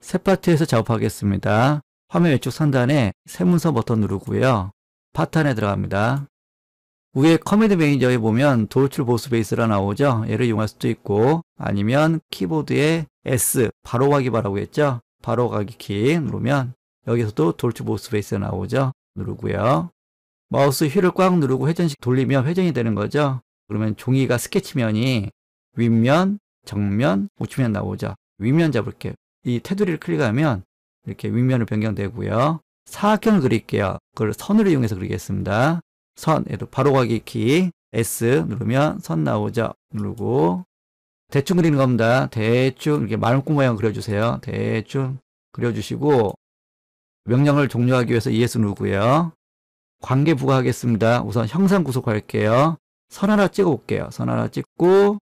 새 파트에서 작업하겠습니다. 화면 왼쪽 상단에 새 문서 버튼 누르고요. 파트 안에 들어갑니다. 위에 커맨드 매니저에 보면 돌출 보스 베이스라 나오죠. 얘를 이용할 수도 있고 아니면 키보드에 S 바로 가기 바라고 했죠. 바로 가기 키 누르면 여기서도 돌출 보스 베이스 가 나오죠. 누르고요. 마우스 휠을 꽉 누르고 회전식 돌리면 회전이 되는 거죠. 그러면 종이가 스케치면이 윗면, 정면, 우측면 나오죠. 윗면 잡을게요. 이 테두리를 클릭하면 이렇게 윗면으로 변경되고요. 사각형을 그릴게요. 그걸 선을 이용해서 그리겠습니다. 선, 에도 바로가기 키 S 누르면 선 나오죠. 누르고 대충 그리는 겁니다. 대충 이렇게 말꿈 모양 그려주세요. 대충 그려주시고 명령을 종료하기 위해서 ES 누르고요. 관계 부과하겠습니다. 우선 형상 구속할게요. 선 하나 찍어 볼게요선 하나 찍고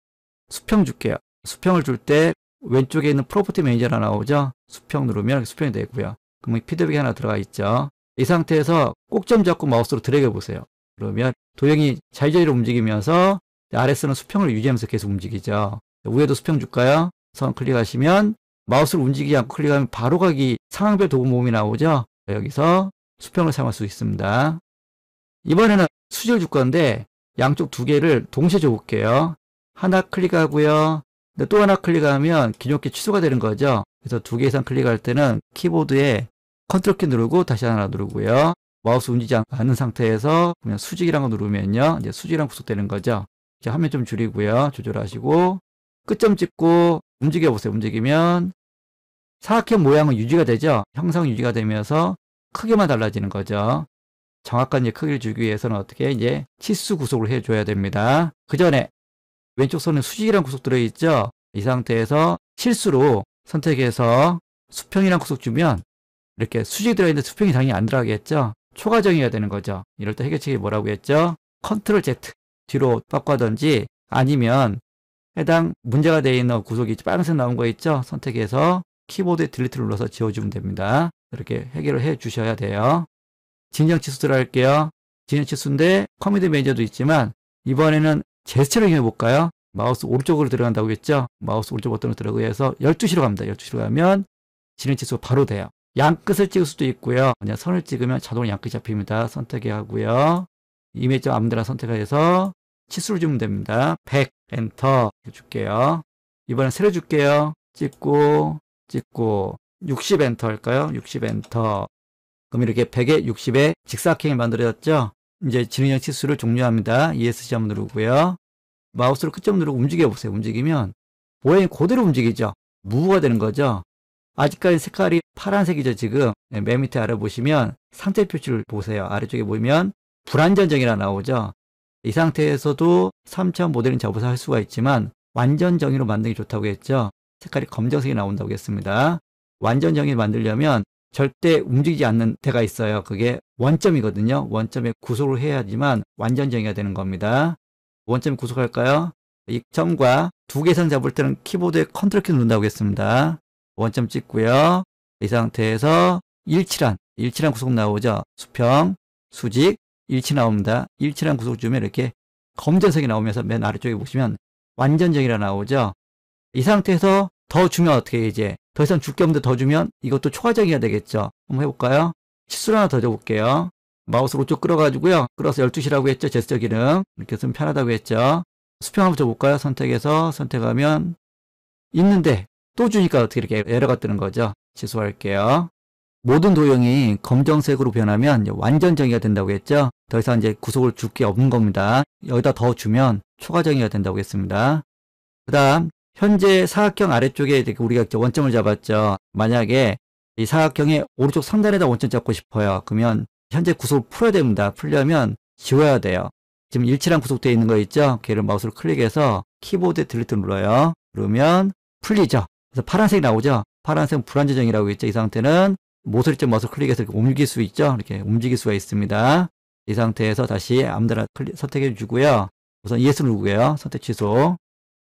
수평 줄게요. 수평을 줄때 왼쪽에 있는 프로퍼티 매니저가 나오죠. 수평 누르면 수평이 되고요. 그러면 피드백이 하나 들어가 있죠. 이 상태에서 꼭점 잡고 마우스로 드래그 해보세요. 그러면 도형이 자유자재로 움직이면서 아래서는 수평을 유지하면서 계속 움직이죠. 위에도 수평 줄까요? 선 클릭하시면 마우스를 움직이지 않고 클릭하면 바로 가기 상황별 도구 모음이 나오죠. 여기서 수평을 사용할 수 있습니다. 이번에는 수질 줄 건데 양쪽 두 개를 동시에 줘볼게요. 하나 클릭하고요. 근데 또 하나 클릭하면 기존키 취소가 되는 거죠. 그래서 두 개 이상 클릭할 때는 키보드에 컨트롤 키 누르고 다시 하나 누르고요. 마우스 움직이지 않는 상태에서 그냥 수직이라고 누르면요. 이제 수직이랑 구속되는 거죠. 이제 화면 좀 줄이고요. 조절하시고 끝점 찍고 움직여 보세요. 움직이면 사각형 모양은 유지가 되죠. 형상 유지가 되면서 크기만 달라지는 거죠. 정확한 이제 크기를 주기 위해서는 어떻게 이제 치수 구속을 해줘야 됩니다. 그 전에 왼쪽 선에 수직이란 구속 들어있죠? 이 상태에서 실수로 선택해서 수평이란 구속 주면 이렇게 수직이 들어있는데 수평이 당연히 안 들어가겠죠? 초과정이어야 되는 거죠. 이럴 때 해결책이 뭐라고 했죠? 컨트롤 Z 뒤로 바꿔든지 아니면 해당 문제가 되어 있는 구속이 빨간색 나온 거 있죠? 선택해서 키보드에 딜리트를 눌러서 지워주면 됩니다. 이렇게 해결을 해 주셔야 돼요. 진정치수 들어갈게요. 진정치수인데 커뮤니티 매니저도 있지만 이번에는 제스처를 이용해 볼까요? 마우스 오른쪽으로 들어간다고 했죠? 마우스 오른쪽 버튼을 들어가서 해 12시로 갑니다. 12시로 가면 진행 치수가 바로 돼요. 양끝을 찍을 수도 있고요. 그냥 선을 찍으면 자동으로 양끝이 잡힙니다. 선택해 하고요. 이미지 아무데나 선택해서 치수를 주면 됩니다. 100 엔터 해 줄게요. 이번엔 세로 줄게요. 찍고 찍고 60 엔터 할까요? 60 엔터 그럼 이렇게 100에 60에 직사각형이 만들어졌죠? 이제 지능형 치수를 종료합니다. ESC 한 누르고요. 마우스를 끝점 누르고 움직여 보세요. 움직이면 모양이 그대로 움직이죠. 무가 되는 거죠. 아직까지 색깔이 파란색이죠. 지금 예, 맨 밑에 아래 보시면 상태 표시를 보세요. 아래쪽에 보면 불안전정이라 나오죠. 이 상태에서도 3차원 모델링 잡아서 할 수가 있지만 완전 정의로 만드는 게 좋다고 했죠. 색깔이 검정색이 나온다고 했습니다. 완전 정의 만들려면 절대 움직이지 않는 데가 있어요. 그게 원점이거든요. 원점에 구속을 해야지만 완전 정의가 되는 겁니다. 원점 구속할까요? 이 점과 두개선 잡을 때는 키보드에 컨트롤 키 누른다고 했습니다. 원점 찍고요. 이 상태에서 일치란, 일치란 구속 나오죠. 수평, 수직, 일치 나옵니다. 일치란 구속 주면 이렇게 검정색이 나오면서 맨 아래쪽에 보시면 완전정의라 나오죠. 이 상태에서 더 중요한 어떻게 이제 더 이상 줄게 없는데 더 주면 이것도 초과적이어야 되겠죠. 한번 해볼까요? 치수를 하나 더 줘볼게요. 마우스로 쭉 끌어가지고요. 끌어서 12시라고 했죠. 제스처 기능. 이렇게 쓰면 편하다고 했죠. 수평 한번 줘볼까요? 선택해서 선택하면 있는데 또 주니까 어떻게 이렇게 에러가 뜨는 거죠. 취소할게요. 모든 도형이 검정색으로 변하면 완전 정의가 된다고 했죠. 더 이상 이제 구속을 줄 게 없는 겁니다. 여기다 더 주면 초과 정의가 된다고 했습니다. 그 다음 현재 사각형 아래쪽에 우리가 원점을 잡았죠. 만약에 이 사각형의 오른쪽 상단에다 원점 잡고 싶어요. 그러면 현재 구속을 풀어야 됩니다. 풀려면 지워야 돼요. 지금 일치랑 구속되어 있는 거 있죠? 걔를 마우스로 클릭해서 키보드 딜리트 눌러요. 그러면 풀리죠. 그래서 파란색 이 나오죠. 파란색 은 불안정이라고 있죠. 이 상태는 모서리점 마우스 클릭해서 이렇게 옮길 수 있죠. 이렇게 움직일 수가 있습니다. 이 상태에서 다시 아무데나 선택해 주고요. 우선 ES 누르고요. 선택 취소.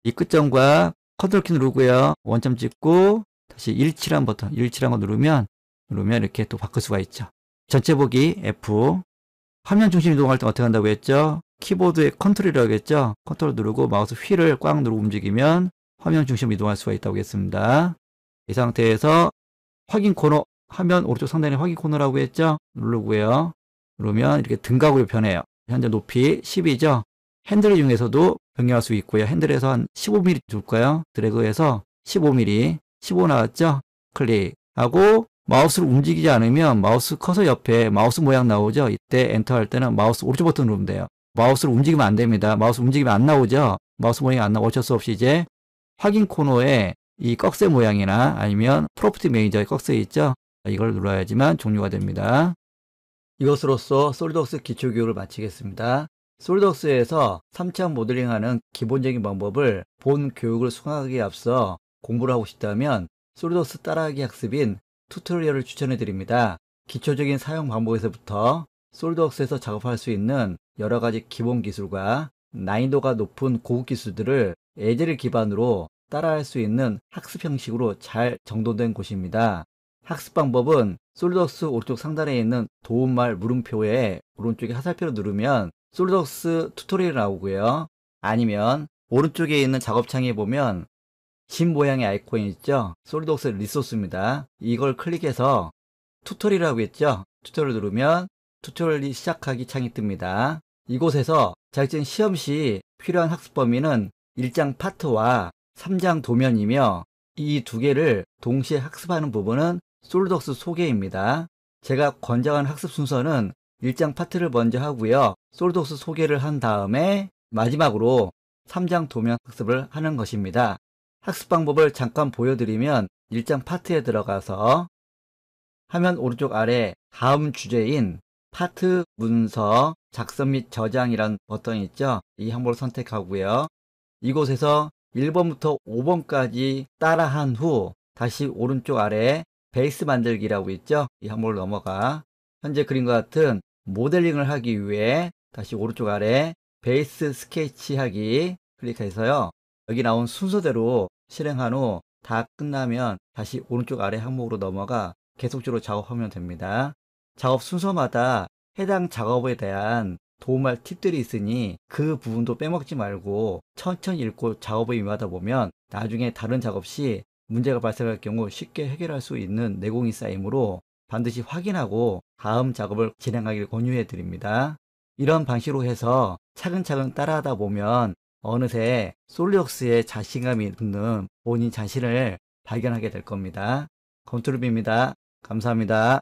이 끝점과 컨트롤 키 누르고요. 원점 찍고 다시 일치란 버튼, 일치란 거 누르면 누르면 이렇게 또 바꿀 수가 있죠. 전체 보기 F 화면 중심 이동할 때 어떻게 한다고 했죠? 키보드의 컨트롤이라고 했죠? 컨트롤 누르고 마우스 휠을 꽉 누르고 움직이면 화면 중심 이동할 수가 있다고 했습니다. 이 상태에서 확인 코너 화면 오른쪽 상단에 확인 코너라고 했죠? 누르고요. 누르면 이렇게 등각으로 변해요. 현재 높이 10이죠? 핸들중에서도 변경할 수 있고요. 핸들에서 한 15mm 줄까요? 드래그해서 15mm, 15 나왔죠? 클릭하고 마우스를 움직이지 않으면 마우스 커서 옆에 마우스 모양 나오죠? 이때 엔터 할 때는 마우스 오른쪽 버튼 누르면 돼요. 마우스를 움직이면 안 됩니다. 마우스 움직이면 안 나오죠? 마우스 모양이 안 나오고 어쩔 수 없이 이제 확인 코너에 이 꺽쇠 모양이나 아니면 프로프티 매니저의 꺽쇠 있죠? 이걸 눌러야지만 종료가 됩니다. 이것으로써 솔리드웍스 기초 교육을 마치겠습니다. 솔덕스에서 3차 모델링하는 기본적인 방법을 본 교육을 수강하기에 앞서 공부를 하고 싶다면 솔덕스 따라하기 학습인 튜토리얼을 추천해 드립니다. 기초적인 사용 방법에서부터 솔드웍스에서 작업할 수 있는 여러 가지 기본 기술과 난이도가 높은 고급 기술들을 예제를 기반으로 따라할 수 있는 학습 형식으로 잘 정돈된 곳입니다. 학습 방법은 솔드웍스 오른쪽 상단에 있는 도움말 물음표에 오른쪽에 화살표를 누르면 솔덕스 튜토리얼 나오고요. 아니면 오른쪽에 있는 작업창에 보면 진 모양의 아이콘 이 있죠? 솔리드웍스 리소스입니다. 이걸 클릭해서 튜토리라고 했죠? 튜토리얼 누르면 튜토리얼이 시작하기 창이 뜹니다. 이곳에서 자격증 시험 시 필요한 학습 범위는 1장 파트와 3장 도면이며 이 두 개를 동시에 학습하는 부분은 솔리드웍스 소개입니다. 제가 권장한 학습 순서는 1장 파트를 먼저 하고요. 솔도스 소개를 한 다음에 마지막으로 3장 도면 학습을 하는 것입니다. 학습 방법을 잠깐 보여드리면 1장 파트에 들어가서 화면 오른쪽 아래 다음 주제인 파트 문서 작성 및 저장이란 버튼이 있죠. 이 항목을 선택하고요. 이곳에서 1번부터 5번까지 따라한 후 다시 오른쪽 아래 베이스 만들기라고 있죠. 이 항목을 넘어가 현재 그림과 같은 모델링을 하기 위해 다시 오른쪽 아래 베이스 스케치하기 클릭해서요. 여기 나온 순서대로 실행한 후 다 끝나면 다시 오른쪽 아래 항목으로 넘어가 계속적으로 작업하면 됩니다. 작업 순서마다 해당 작업에 대한 도움할 팁들이 있으니 그 부분도 빼먹지 말고 천천히 읽고 작업에 임하다 보면 나중에 다른 작업 시 문제가 발생할 경우 쉽게 해결할 수 있는 내공이 쌓이므로 반드시 확인하고 다음 작업을 진행하길 권유해 드립니다. 이런 방식으로 해서 차근차근 따라하다 보면 어느새 솔리웍스의 자신감이 붙는 본인 자신을 발견하게 될 겁니다. 컨트롤비입니다 감사합니다.